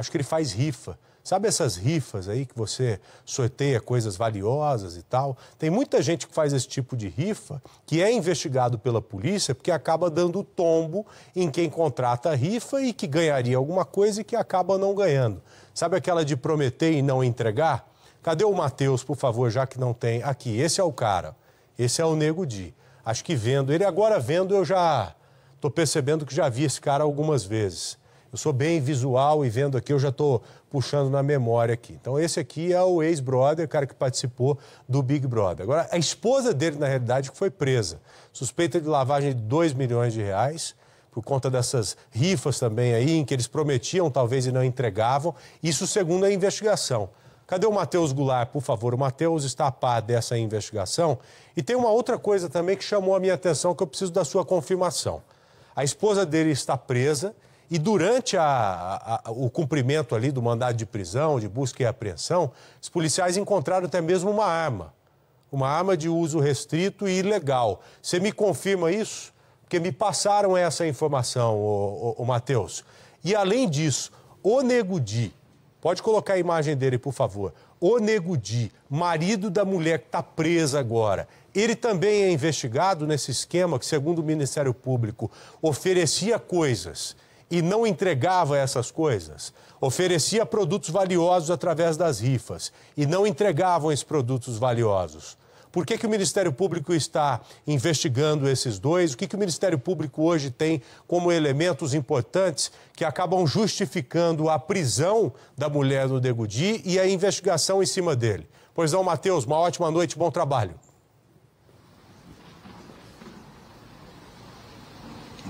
acho que ele faz rifa. Sabe essas rifas aí que você sorteia coisas valiosas e tal? Tem muita gente que faz esse tipo de rifa que é investigado pela polícia porque acaba dando tombo em quem contrata a rifa e que ganharia alguma coisa e que acaba não ganhando. Sabe aquela de prometer e não entregar? Cadê o Matheus, por favor, já que não tem? Aqui, esse é o cara. Esse é o Nego Di. Acho que vendo. Ele agora vendo, eu já estou percebendo que já vi esse cara algumas vezes. Eu sou bem visual e vendo aqui, eu já estou puxando na memória aqui. Então, esse aqui é o ex-brother, cara que participou do Big Brother. Agora, a esposa dele, na realidade, que foi presa. Suspeita de lavagem de 2 milhões de reais, por conta dessas rifas também aí, em que eles prometiam, talvez, e não entregavam. Isso segundo a investigação. Cadê o Matheus Goulart, por favor? O Matheus está a par dessa investigação. E tem uma outra coisa também que chamou a minha atenção, que eu preciso da sua confirmação. A esposa dele está presa e durante a, a, o cumprimento ali do mandado de prisão, de busca e apreensão, os policiais encontraram até mesmo uma arma. Uma arma de uso restrito e ilegal. Você me confirma isso? Porque me passaram essa informação, o ô, Matheus. E além disso, o Negudi, pode colocar a imagem dele, por favor. O Negudi, marido da mulher que está presa agora, ele também é investigado nesse esquema que, segundo o Ministério Público, oferecia coisas e não entregava essas coisas. Oferecia produtos valiosos através das rifas e não entregavam esses produtos valiosos. Por que, que o Ministério Público está investigando esses dois? O que, que o Ministério Público hoje tem como elementos importantes que acabam justificando a prisão da mulher no Degudi e a investigação em cima dele? Pois não, Matheus, uma ótima noite, bom trabalho.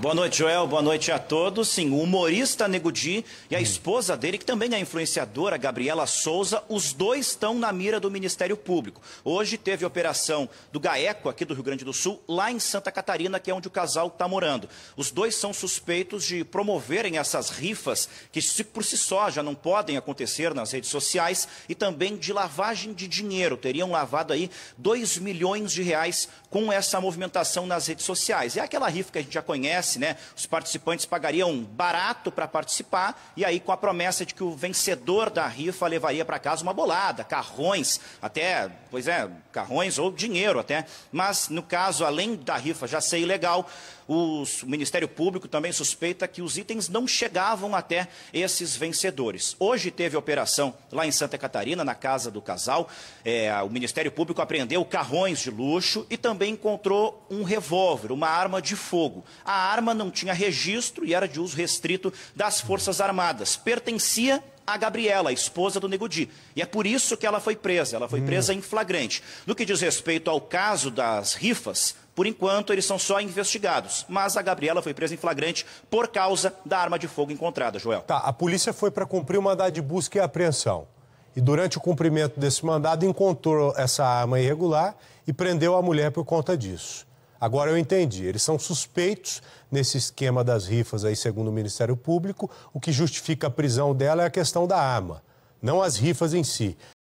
Boa noite, Joel. Boa noite a todos. Sim, o humorista Negudi e a hum. esposa dele, que também é influenciadora, Gabriela Souza, os dois estão na mira do Ministério Público. Hoje teve operação do GAECO, aqui do Rio Grande do Sul, lá em Santa Catarina, que é onde o casal está morando. Os dois são suspeitos de promoverem essas rifas, que por si só já não podem acontecer nas redes sociais, e também de lavagem de dinheiro. Teriam lavado aí 2 milhões de reais com essa movimentação nas redes sociais. É aquela rifa que a gente já conhece acontece, né? Os participantes pagariam barato para participar e aí com a promessa de que o vencedor da rifa levaria para casa uma bolada, carrões, até, pois é, carrões ou dinheiro até. Mas no caso, além da rifa já ser ilegal, os, o Ministério Público também suspeita que os itens não chegavam até esses vencedores. Hoje teve operação lá em Santa Catarina, na casa do casal. É, o Ministério Público apreendeu carrões de luxo e também encontrou um revólver, uma arma de fogo. A arma arma não tinha registro e era de uso restrito das Forças Armadas. Pertencia a Gabriela, a esposa do Negudi. E é por isso que ela foi presa. Ela foi hum. presa em flagrante. No que diz respeito ao caso das rifas, por enquanto eles são só investigados. Mas a Gabriela foi presa em flagrante por causa da arma de fogo encontrada, Joel. Tá, a polícia foi para cumprir o mandado de busca e apreensão. E durante o cumprimento desse mandado encontrou essa arma irregular e prendeu a mulher por conta disso. Agora eu entendi, eles são suspeitos nesse esquema das rifas aí, segundo o Ministério Público. O que justifica a prisão dela é a questão da arma, não as rifas em si.